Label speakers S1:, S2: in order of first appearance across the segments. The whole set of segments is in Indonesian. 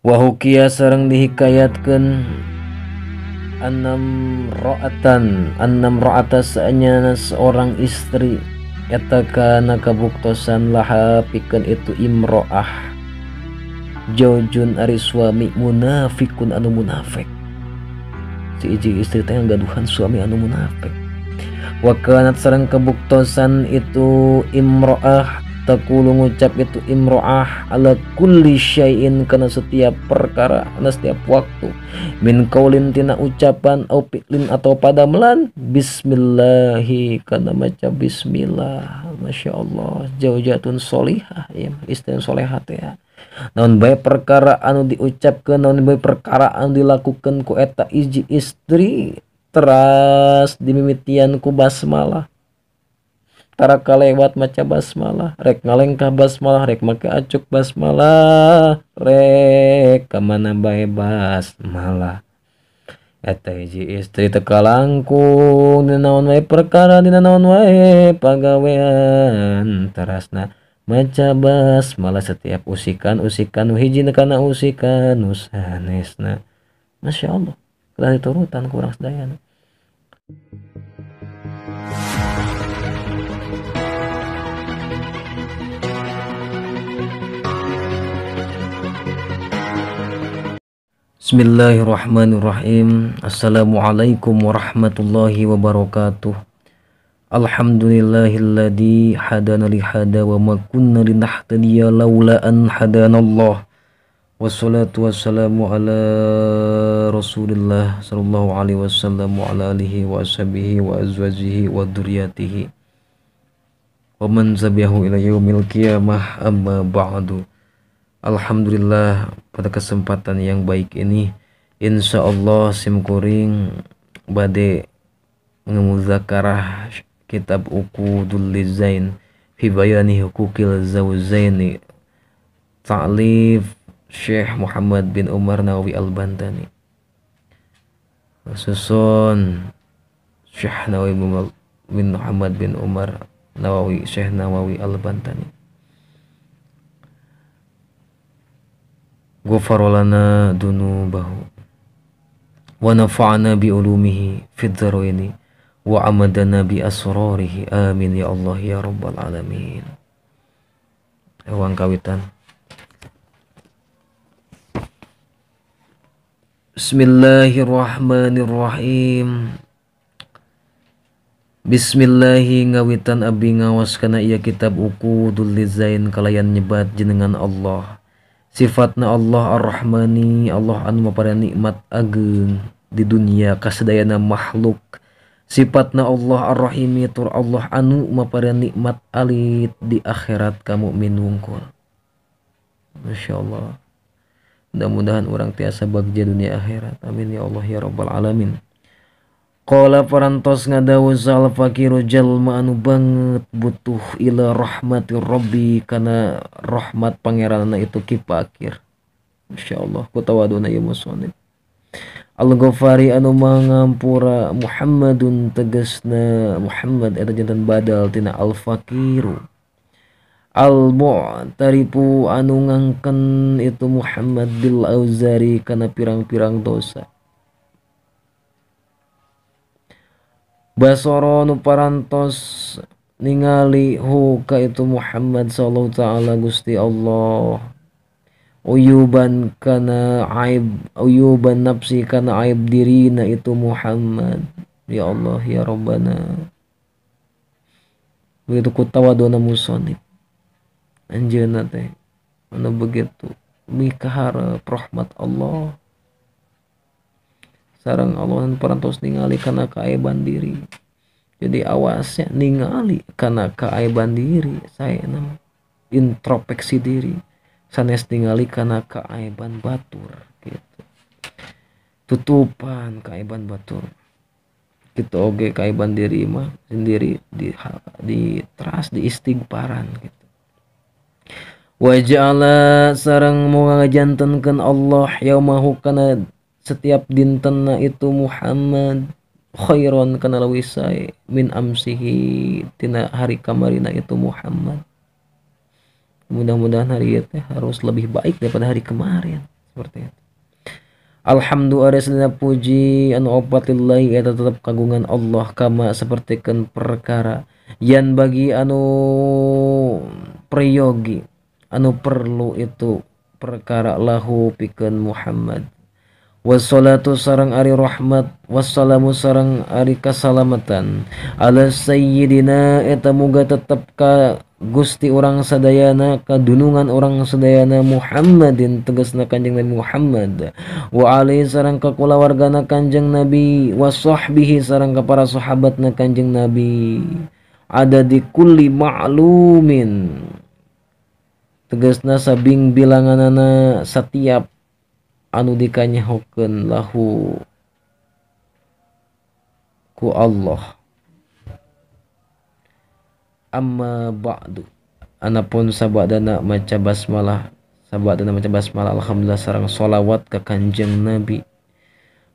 S1: Wahukia sarang dihikayatkan enam roatan enam roatan saanya seorang istri etaka nakabuktosan laha pikan itu imroah jaujun ari suami munafikun anu munafik si iji istri tanya gaduhan suami anu munafik wakanat sarang kebuktosan itu imroah takulu ngucap itu imro'ah ala kulli syai'in karena setiap perkara karena setiap waktu min kaulin tina ucapan au piklin atau pada melan bismillahi karena maca bismillah Masya Allah jauh jatun solihah ya istri solehat ya namun baik perkara anu diucapkan namun baik perkara anu dilakukan ku eta iji istri teras dimimitian ku basmalah tara kalewat maca basmalah rek ngalengkah basmalah rek make acuk basmalah rek kemana bae basmalah Eta hiji istri teka langkung dina wae perkara dina naon wae pagawean terasna maca malah setiap usikan usikan hiji kana usikan nusanesna Masya Allah kelah turutan kurang sedaya Thank you. Bismillahirrahmanirrahim Assalamualaikum warahmatullahi wabarakatuh Alhamdulillahilladzi hadana lihada wa ma kunna linahtadiya lawla an hadanallah Wassalatu wassalamu ala rasulillah sallallahu alaihi wasallam wa ala alihi wa ashabihi wa azwajihi wa duryatihi Wa man zabiahu ila yaumil qiyamah amma ba'du Alhamdulillah pada kesempatan yang baik ini Insya Allah simkuring bade mengemuzakarah kitab Uqudul Lizain fi hukukil zawzaini ta'lif Syekh Muhammad bin Umar Nawawi Al-Bantani susun Syekh Nawawi bin Muhammad bin Umar Nawawi Syekh Nawawi Al-Bantani غفر لنا ذنوبه ونفعنا بعلومه في الدارين وعمدنا بأسراره آمين يا الله يا رب العالمين Ewang kawitan Bismillahirrahmanirrahim Bismillahi ngawitan abi ngawas kana ia kitab uku dulizain kalayan nyebat jenengan Allah sifatna Allah ar-Rahmani Allah anu pada nikmat ageng di dunia kasidayana makhluk sifatna Allah ar-Rahimi tur Allah anu pada nikmat alit di akhirat kamu minungkul Masya Allah mudah-mudahan orang tiasa bagja dunia akhirat amin ya Allah ya Rabbal Alamin Kala parantos ngadawu sal fakiru jalma anu banget butuh ila rahmati rabbi karena rahmat pangeranana itu kipakir. Masyaallah kutawaduna ya musonib. Al-Ghafari anu mangampura Muhammadun tegasna Muhammad eta jantan badal tina al-fakiru. al taripu anu ngangken itu Muhammad bil auzari karena pirang-pirang dosa Basoro nu parantos ningali hu ka itu Muhammad sallallahu taala Gusti Allah uyuban kana aib uyuban nafsi kana aib dirina itu Muhammad ya Allah ya Rabbana begitu ku tawadona musonib anjeuna teh anu begitu mikaharap rahmat Allah sarang Allah perantos ningali karena kaeban diri jadi awasnya ningali karena kaeban diri saya enam introspeksi diri sanes ningali karena kaeban batur gitu tutupan kaeban batur gitu oge kaiban diri mah sendiri di di teras di istighfaran gitu wajala sarang mau ngajantankan Allah yang mahukan setiap dintenna itu Muhammad khairon kana lawisai min amsihi tina hari kamarina itu Muhammad mudah-mudahan hari itu harus lebih baik daripada hari kemarin seperti itu Alhamdulillah puji anu opatillahi eta tetap kagungan Allah kama seperti kan perkara yan bagi anu priyogi anu perlu itu perkara lahu pikeun Muhammad wassalatu sarang ari rahmat wassalamu sarang ari kasalamatan ala sayyidina eta muga tetep ka Gusti orang sadayana kadunungan orang sadayana Muhammadin tegasna kanjeng Nabi Muhammad wa alaihi sarang ka kulawargana kanjeng Nabi wa sahbihi sarang ka para sahabatna kanjeng Nabi ada di kulli ma'lumin tegasna sabing bilanganana setiap anu dikanyahukeun lahu ku Allah amma ba'du anapun sabadana maca basmalah sabadana maca basmalah alhamdulillah sarang solawat ke kanjeng nabi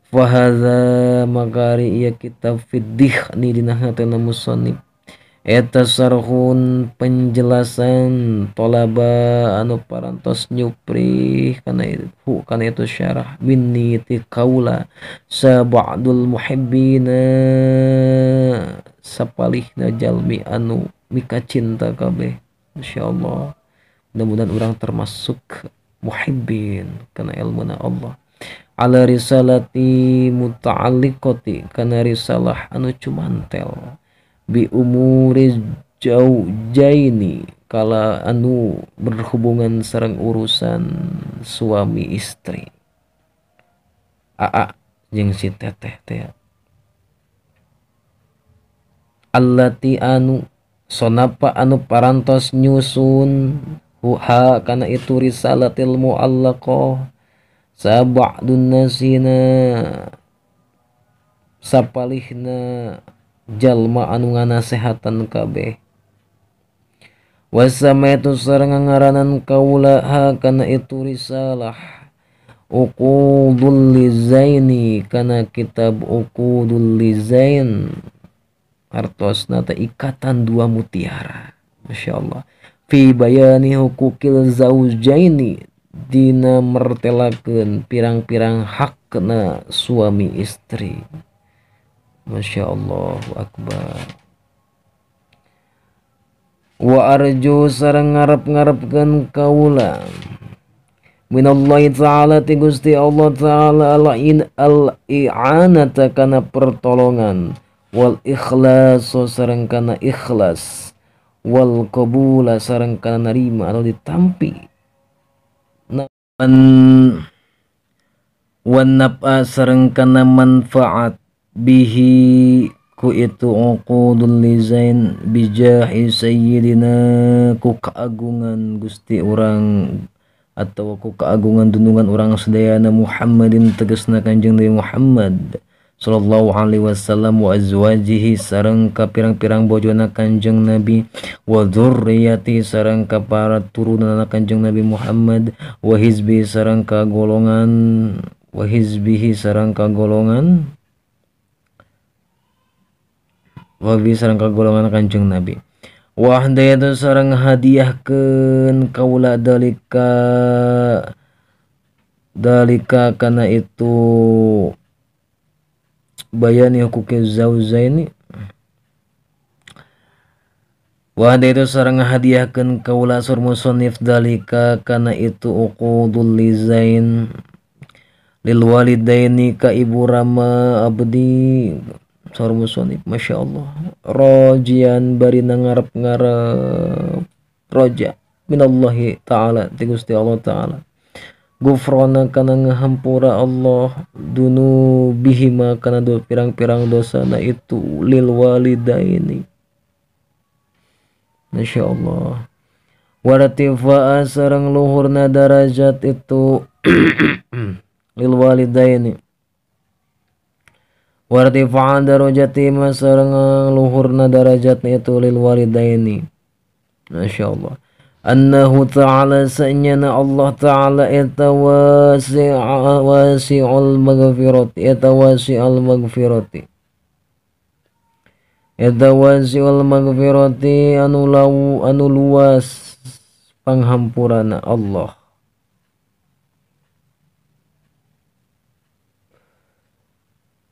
S1: fahadha magari iya kitab fiddih ni dina hatena musannif sarhun penjelasan tolaba anu parantos nyupri karena itu karena itu syarah binni tikaula sabadul muhibbina sapalih najalmi anu mika cinta insya Allah mudah-mudahan orang termasuk muhibbin karena ilmu Allah ala risalati muta'alikoti karena risalah anu cumantel bi umuri jaujaini kala anu berhubungan sarang urusan suami istri aa jeung si teteh teh allati anu sonapa anu parantos nyusun huha karena itu ilmu Allah ko sabadun dunasina, sapalihna jalma anu nganasehatan kabeh itu sareng ngaranan kaula ha kana itu risalah uqudul lizaini kana kitab uqudul lizain artosna ta ikatan dua mutiara Masyaallah. fi bayani hukukil zaujaini dina mertelakeun pirang-pirang hakna suami istri Masya Allah Akbar wa arju sarang ngarep ngarepkan kaula minallahi ta'ala ti Gusti Allah ta'ala ala'in al i'anata kana pertolongan wal ikhlas sarang kana ikhlas wal kabula sarang kana narima atau ditampi wan wan nap'a sarang kana manfaat bihi ku itu uqudul lizain bijahi sayyidina ku keagungan gusti orang atau ku keagungan dunungan orang sedayana Muhammadin tegesna kanjeng dari Muhammad sallallahu alaihi wasallam wa azwajihi sareng ka pirang-pirang bojona kanjeng Nabi wa dzurriyyati sareng ka para turunan kanjeng Nabi Muhammad wa hizbi sareng ka golongan wa hizbihi sareng ka golongan wabi sarang kagolongan kanjeng nabi Wah daya itu sarang ken kaula dalika dalika karena itu bayani aku ke ni Wah daya itu sarang hadiah hadiahkan kaula sur sonif dalika karena itu uqudul lizain lil walidaini ka ibu rama abdi Sahur musonib masya Allah rojian bari nangarap ngarep roja minallahi taala tigusti Allah taala gufrona kana ngahampura Allah dunu bihima kana do pirang-pirang dosa na itu lil walidaini masya Allah waratifa'a sarang luhurna darajat itu lil walidaini wartifa'an darajati masarang luhurna darajat itu lil walidaini Masya Allah annahu ta'ala sa'nyana Allah ta'ala yatawasi'ul maghfirati etawasi maghfirati yatawasi'ul maghfirati anu lau anu luas panghampurana Allah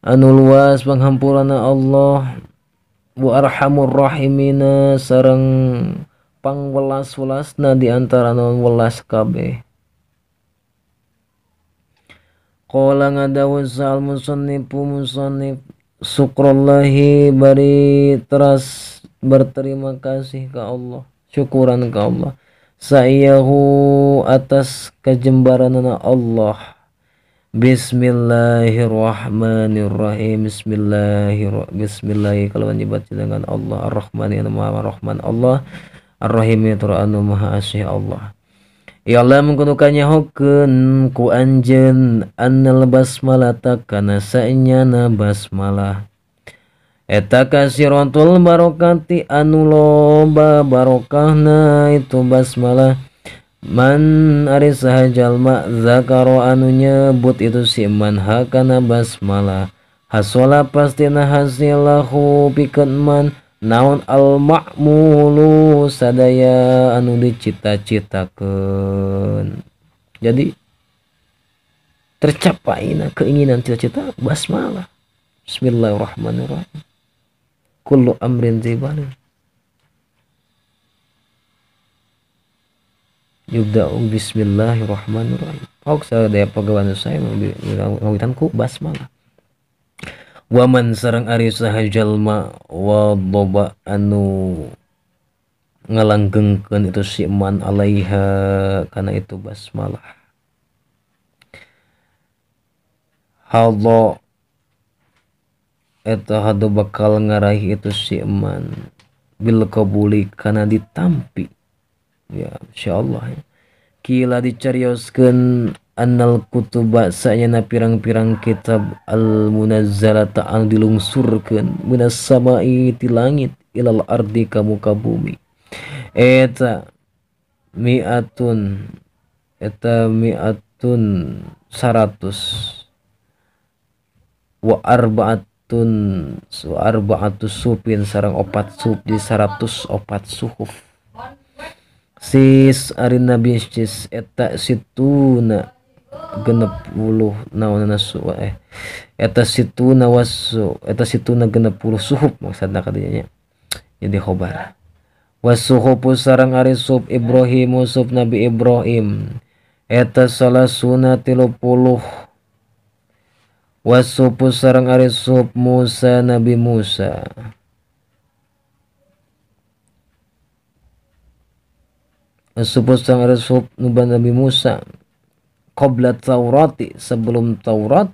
S1: anu luas penghampurana Allah wa arhamur rahimina sareng pangwelas welasna di antara non welas kabeh Qala ngadawu sal musannif musannif syukrullahi bari teras berterima kasih ke Allah syukuran ke Allah sayahu atas kejembaran Allah Bismillahirrahmanirrahim Bismillahirrahmanirrahim Bismillah kalau dibaca dengan Allah Ar-Rahman yang maha rahman Allah Ar-Rahim yang anu maha asih Allah Ya Allah mengkutukannya hukun ku anjen annal basmalah takana sa'inyana basmalah Eta kasirontul barokati anu loba barokahna itu basmalah Man ari sahajal ma zakaro anu nyebut itu si man hakana basmalah hasola pasti pastina hasilahu piket man naon al ma'mulu sadaya anu dicita kan Jadi tercapai keinginan cita-cita basmalah. Bismillahirrahmanirrahim. Kullu amrin zibalin yubda'u bismillahirrahmanirrahim Hok sadaya pagawan saya ngawitanku basmalah Waman sarang ari sahajalma wa doba anu ngalanggengkan itu si man alaiha karena itu basmalah Halo itu hado bakal ngarahi itu si man bil kabuli karena ditampi ya Allah ya. kila dicarioskeun annal kutuba sa'nya na pirang-pirang kitab al munazzalata anu dilungsurkeun minas samai ti langit ilal ardi ka muka bumi eta miatun eta miatun saratus wa arbaatun wa arbaatus supin sarang opat sup di saratus opat suhuf sis ari nabi sis eta situna genep puluh naon nasu eh eta situna wasu eta situna genep puluh suhub maksudna katanya jadi khobar wasuhupu sarang ari sub Ibrahim sub nabi Ibrahim eta salah suna tilu puluh wasuhupu sarang ari sub Musa nabi Musa sang rasul nuban Nabi Musa qabla Taurati sebelum Taurat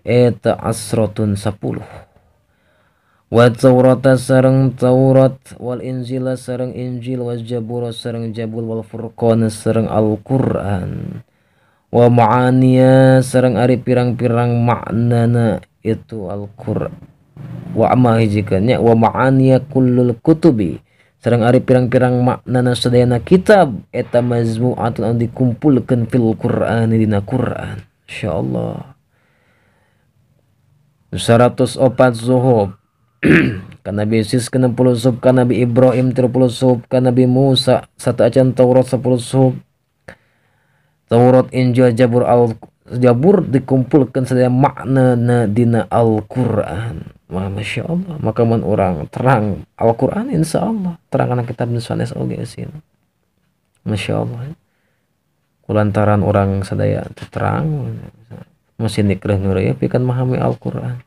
S1: eta Asratun sepuluh wa Taurata sareng Taurat wal Injila sareng Injil wal Jabura sareng Jabul wal Furqan sareng Al-Qur'an wa ma'aniya sarang ari pirang-pirang maknana itu Al-Qur'an wa amma kullul kutubi Sarang Ari pirang-pirang na sadayana kitab eta mazmu'atun anu dikumpulkeun fil Qur'an dina Qur'an insyaallah 104 zuhub karena bisis ke 60 zuhub karena Nabi Ibrahim 30 zuhub karena Nabi Musa satu acan Taurat 10 sub Taurat Injil Jabur Al jabur dikumpulkan sedaya makna na dina Al-Quran Masya Allah maka man orang terang Al-Quran insya Allah terang anak kitab nusanes oge sin Masya Allah ya. kulantaran orang sedaya terang masih nikrah nuraya pikan memahami Al-Quran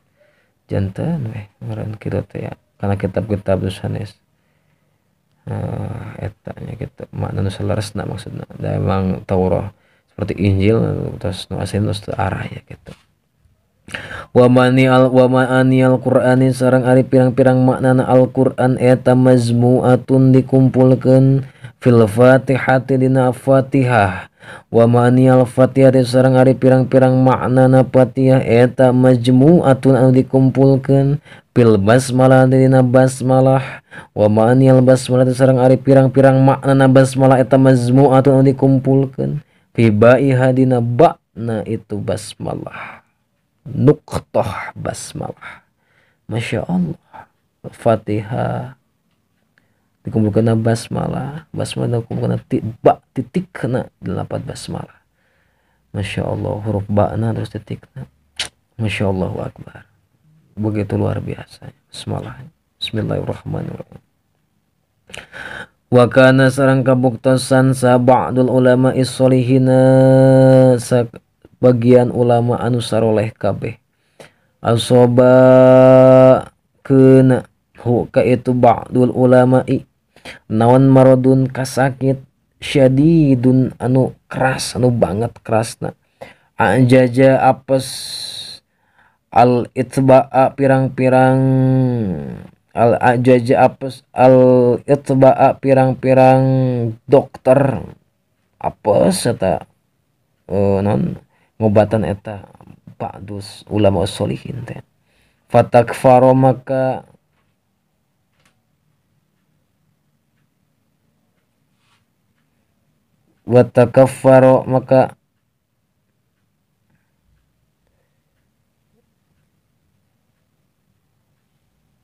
S1: jantan weh ngaran kita teh ya karena kitab-kitab nusanes uh, ah, etanya kita makna selaras, na maksudnya da emang Taurat seperti Injil terus nuasin terus arah ya gitu Wamani al wamani al Qur'ani sarang ari pirang-pirang makna Al Qur'an eta atun dikumpulkan fil Fatihati dina Fatihah wamani al Fatihah sarang e ari pirang-pirang makna Fatihah eta atun anu dikumpulkan fil basmalah dina basmalah wamani al basmalah sarang e ari pirang-pirang makna basmalah eta mazmu'atun anu dikumpulkan Fibai hadina ba'na itu basmalah nuktoh basmalah Masya Allah Fatihah dikumpulkan basmalah basmalah dikumpulkan titik titik kena delapan basmalah Masya Allah huruf ba'na terus titik kena Masya Allah Akbar begitu luar biasa basmalah Bismillahirrahmanirrahim wakana seorang kabuktasan sa bakdul ulama issholihina bagian ulama anu saroleh kabeh sobat kena itu bakdul ulama nawan marudun kas sakit sydiun anu keras anu banget kerasna anjajapes alitba pirang-pirang al ajaja apes al itba'a pirang-pirang dokter apes eta uh, non ngobatan eta dus ulama solihin teh faro maka watakafaro maka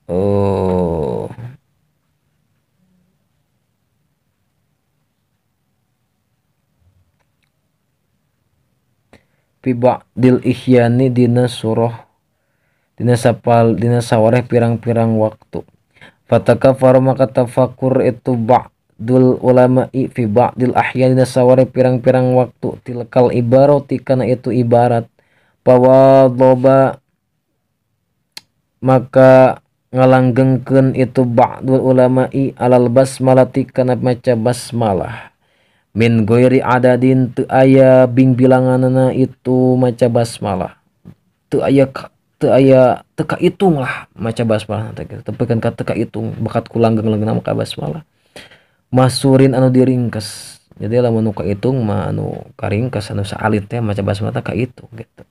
S1: Oh. Fi ba'dil ihyani dina surah dina sapal dina sawareh pirang-pirang waktu. Fataka Fatakafar maka fakur itu ba'dul ulama fi ba'dil ahyan dina sawareh pirang-pirang waktu tilkal ibarati kana itu ibarat loba maka ngalanggengken itu ba'dul ulama'i alal basmalati kana maca basmalah min goiri adadin tu aya bing bilanganana itu maca basmalah tu aya tu aya teka itung lah maca basmalah tapi kan kata teka hitung bakat kulanggeng langgeng maca basmalah masurin anu diringkas jadi lamun nu hitung ma anu karingkas anu saalit ya maca basmalah teka hitung gitu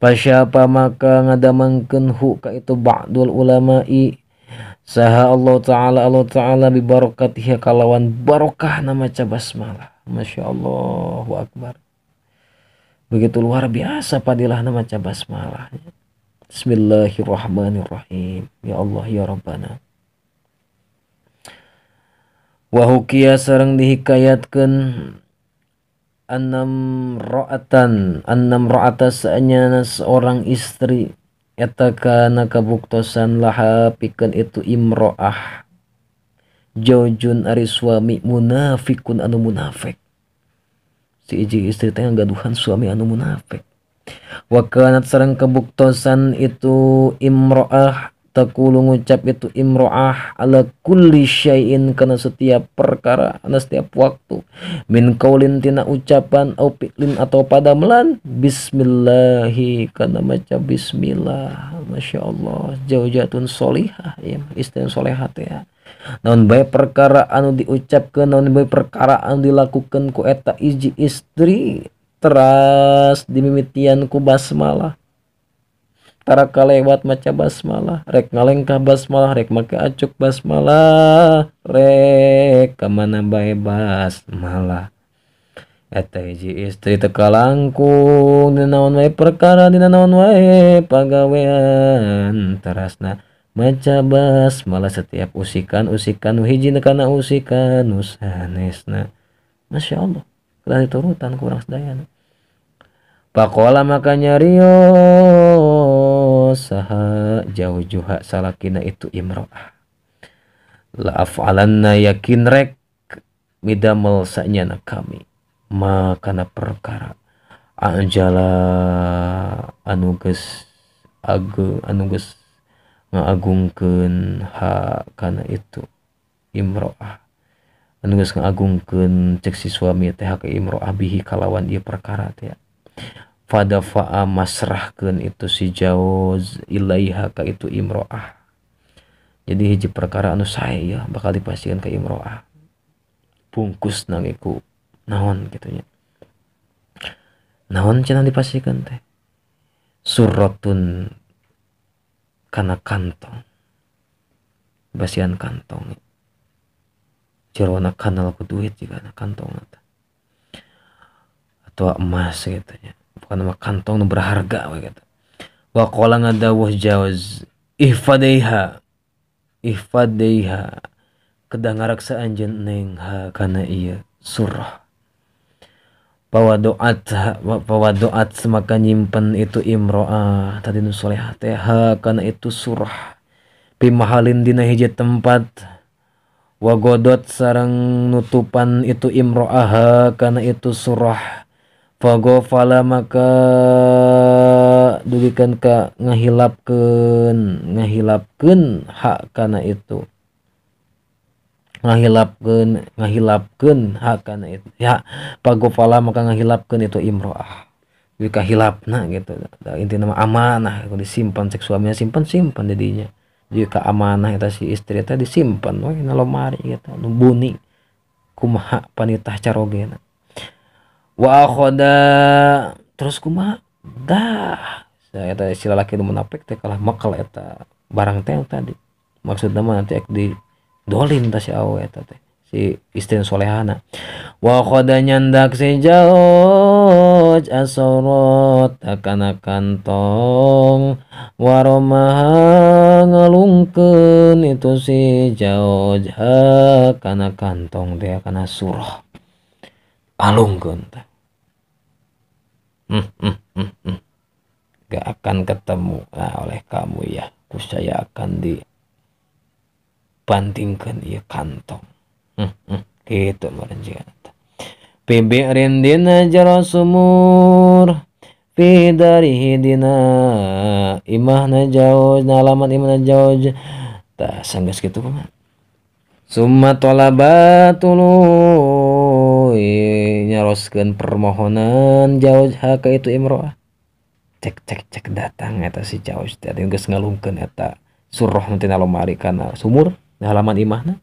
S1: Pasyapa maka ngadamangkeun hu ka itu ba'dul ulama'i saha Allah taala Allah taala bi barakatihi kalawan barokah nama malah, Masya Allah akbar. Begitu luar biasa padilah nama malah. Bismillahirrahmanirrahim. Ya Allah ya Rabbana. Wahukia sarang dihikayatkan enam roatan enam roata seanya seorang istri etakana kabuktosan laha pikan itu imroah jaujun ari suami munafikun anu munafik si iji istri tengah gaduhan suami anu munafik wakanat serang kabuktosan itu imroah Takulu ngucap itu imro'ah ala kulli syai'in karena setiap perkara, karena setiap waktu. Min kaulin tina ucapan au piklin atau padamlan. Bismillahi karena maca bismillah. Masya Allah. jauh jatun solihah. Ya, istri solehat ya. Namun baik perkara anu diucapkan, namun baik perkara anu dilakukan ku eta iji istri. Teras dimimitian ku basmalah tara lewat maca basmalah rek ngalengkah basmalah rek make acuk basmalah rek kemana bae basmalah Eta hiji istri teka langkung dina naon wae perkara dina naon wae pagawean terasna maca basmalah setiap usikan usikan hiji kana usikan nusanesna Masya Allah kedah turutan kurang sedaya Pakola makanya Rio saha jauh juha salakina itu imro'ah la af'alanna yakin rek midamel sanyana kami makana perkara anjala anugus age anugus ngagungkeun ha kana itu imro'ah anugus ngagungkeun cek si suami teh ka imro'ah bihi kalawan dia perkara teh fadafa'a masrahkan itu si jauz ilaiha ka itu imro'ah jadi hiji perkara anu saya bakal dipastikan ke imro'ah bungkus nangiku naon gitunya naon cina dipastikan teh suratun karena kantong basian kantong jarwana kanal ku duit juga kantong atau emas gitu ya nama kantong nu berharga we kata wa qala ngadawuh jawaz ihfadaiha ihfadaiha kedah ngaraksa anjeun neng ha kana ieu surah bahwa doat semaka nyimpen itu imro'ah tadi nu solehah teh karena itu surah pimahalin dina hiji tempat wa godot sarang nutupan itu imro'ah karena itu surah fagofala maka dugikan ka ngahilapkeun ngahilapkeun hak kana itu ngahilapkeun ngahilapkeun hak kana itu ya fagofala maka ngahilapkeun itu imroah hilap nah gitu inti nama amanah disimpan cek suaminya simpan simpan jadinya jika amanah itu si istri itu disimpan wah mari gitu buni kumaha panitah carogena wa terus kuma dah saya kata sila laki itu menapik teh kalah makal eta barang teh tadi maksudnya mah nanti di dolin tas si awe eta teh si istri solehana wa nyandak si jauh asorot akan kantong waromah ngelungkun itu si akan kana kantong teh karena surah alungkun teh Hmm, hmm, hmm, gak akan ketemu nah, oleh kamu ya saya akan dibantingkan ya kantong gitu merenjikan bibi rindina jara sumur fi darihidina imahna jauh nalaman imahna jauh tak segitu gitu paman summa tolabatulu rosken permohonan jauh ke itu imroah cek cek cek datang eta si setiap teh geus ngalungkeun eta surah nanti lomari kana sumur halaman imahna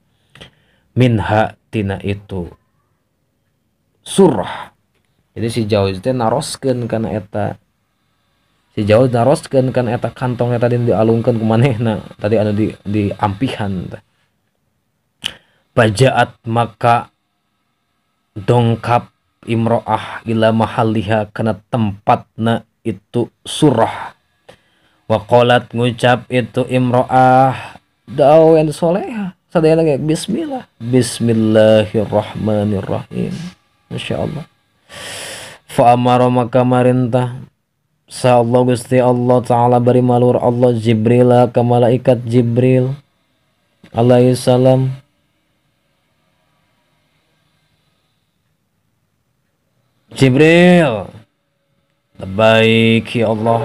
S1: minha tina itu surah jadi si jauh teh naroskeun kana eta si jauh naroskeun kana eta kantong eta di dialungkeun ku manehna tadi ada anu di diampihan ampihan bajaat maka dongkap imro'ah ila kena tempat tempatna itu surah Wakolat ngucap itu imro'ah yang soleha sadaya lagi bismillah bismillahirrahmanirrahim Masya Allah fa'amara maka marintah Sa gusti Allah ta'ala beri malur Allah jibrilah ke malaikat Jibril alaihi salam Jibril Baik ya Allah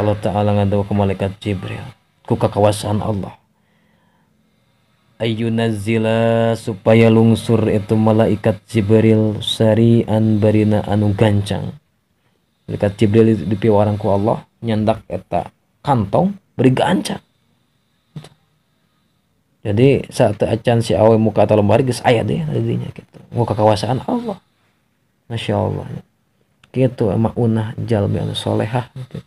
S1: Allah Ta'ala ngandawa ke malaikat Jibril ku kekawasan Allah Nazila supaya lungsur itu malaikat Jibril sarian barina anu gancang malaikat Jibril dipiwarangku Allah nyandak eta kantong beri gancang jadi saat acan si awe muka atau lembar gus ayat deh tadinya gitu muka kekuasaan Allah masya Allah gitu maunah jalmi anu solehah gitu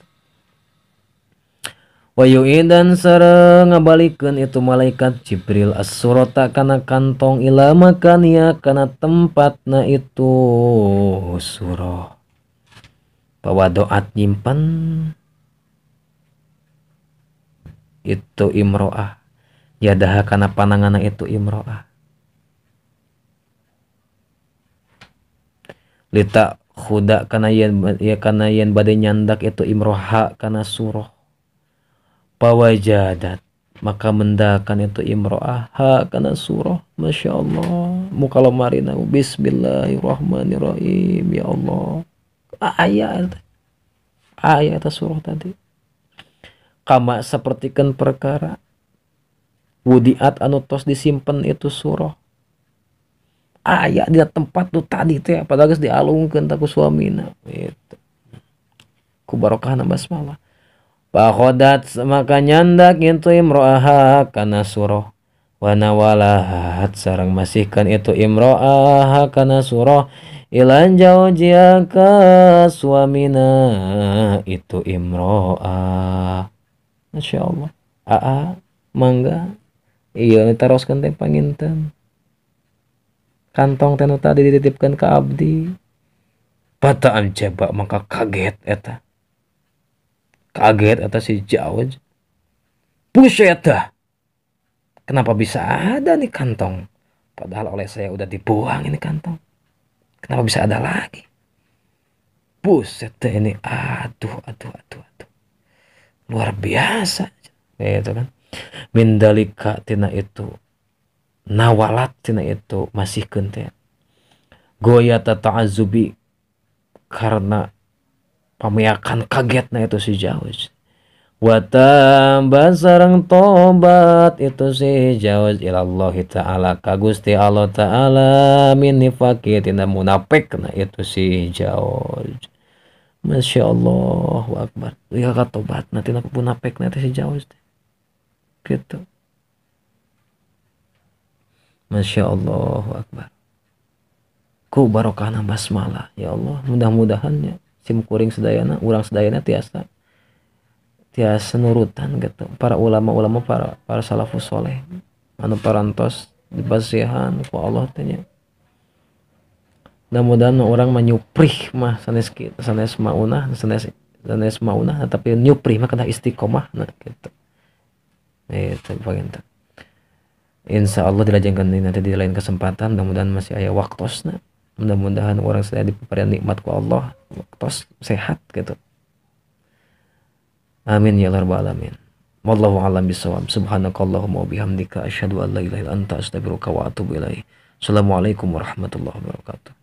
S1: dan sareng ngabalikan itu malaikat Jibril as-surata kantong ila makania tempat na itu surah. doa nyimpan itu imroah ya dah karena pananganna itu imro'ah lita khuda karena yen ya karena yen badai nyandak itu imroha karena suruh pawajadat maka mendakan itu imroah karena suruh masya Allah muka marina Bismillahirrahmanirrahim ya Allah ah, ayat ayat surah tadi kama seperti kan perkara wudiat anu tos disimpan itu surah ayah di tempat tuh tadi ya, teh padahal guys dialungkeun taku suamina gitu ku barokah basmalah Fakhodat maka nyandak itu imro'aha karena surah Wanawalahat sarang masihkan itu imro'aha karena surah Ilan jauh jia ka suamina itu imro'ah Masya Allah Aa mangga iya teruskan teh panginten kantong tenu tadi dititipkan ke abdi bataan coba maka kaget eta kaget eta si jawaj buset dah kenapa bisa ada nih kantong padahal oleh saya udah dibuang ini kantong kenapa bisa ada lagi buset deh ini aduh aduh aduh aduh luar biasa ya itu kan mindalika tina itu nawalat tina itu masih kente goya tata azubi karena pamiakan na itu si jawaz watamba sarang tobat itu si jawaz ilallah ta'ala Kagusti Allah ta'ala minifaki tina munafik na itu si jawaz Masya Allah, Akbar. Iya tobat, nanti aku pun apek nanti si jawaz gitu Masya Allah Akbar ku barokahna basmalah ya Allah mudah mudahannya sim kuring sedayana urang sedayana tiasa tiasa nurutan gitu para ulama-ulama para para salafus soleh anu parantos dibasihan ku Allah tanya mudah-mudahan orang menyuprih mah sanes sanes maunah sanes sanes maunah tapi nyuprih mah kena istiqomah nah gitu itu baginten Insya Allah dilajengkan nanti di lain kesempatan mudah-mudahan masih ada waktosnya mudah-mudahan orang saya diberi ku Allah waktu sehat gitu amin ya rabbal alamin wallahu alam bisawab subhanakallahumma bihamdika asyhadu an la ilaha illa anta astaghfiruka wa atubu assalamualaikum warahmatullahi wabarakatuh